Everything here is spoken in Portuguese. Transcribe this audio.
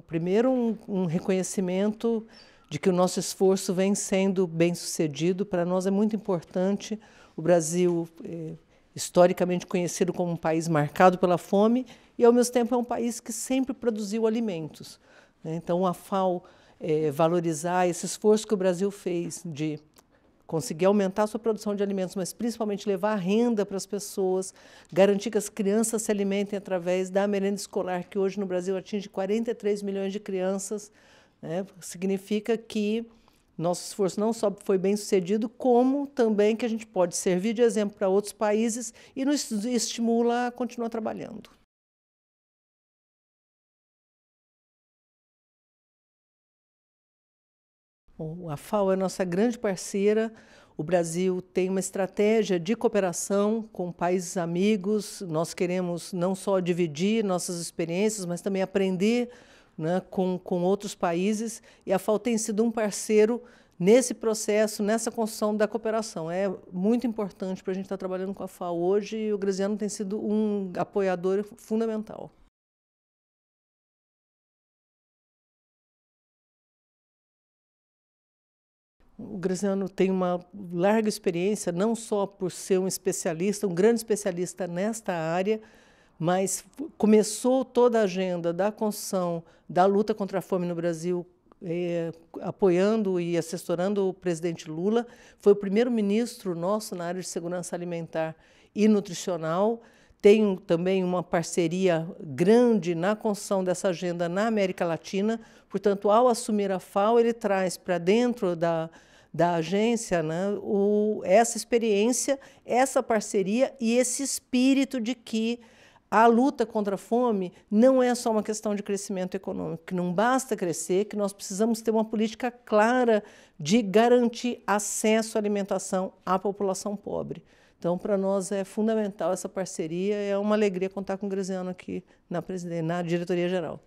primeiro um, um reconhecimento de que o nosso esforço vem sendo bem sucedido. Para nós é muito importante o Brasil, eh, historicamente conhecido como um país marcado pela fome, e ao mesmo tempo é um país que sempre produziu alimentos. Né? Então a FAO eh, valorizar esse esforço que o Brasil fez de conseguir aumentar a sua produção de alimentos, mas principalmente levar renda para as pessoas, garantir que as crianças se alimentem através da merenda escolar, que hoje no Brasil atinge 43 milhões de crianças, né? significa que nosso esforço não só foi bem sucedido, como também que a gente pode servir de exemplo para outros países e nos estimula a continuar trabalhando. A FAO é nossa grande parceira. O Brasil tem uma estratégia de cooperação com países amigos. Nós queremos não só dividir nossas experiências, mas também aprender né, com, com outros países. E a FAO tem sido um parceiro nesse processo, nessa construção da cooperação. É muito importante para a gente estar tá trabalhando com a FAO hoje e o Graziano tem sido um apoiador fundamental. O Graziano tem uma larga experiência, não só por ser um especialista, um grande especialista nesta área, mas começou toda a agenda da construção da luta contra a fome no Brasil eh, apoiando e assessorando o presidente Lula, foi o primeiro ministro nosso na área de segurança alimentar e nutricional, tem também uma parceria grande na construção dessa agenda na América Latina. Portanto, ao assumir a FAO, ele traz para dentro da, da agência né, o, essa experiência, essa parceria e esse espírito de que a luta contra a fome não é só uma questão de crescimento econômico, que não basta crescer, que nós precisamos ter uma política clara de garantir acesso à alimentação à população pobre. Então, para nós é fundamental essa parceria, é uma alegria contar com o Graziano aqui na, na diretoria geral.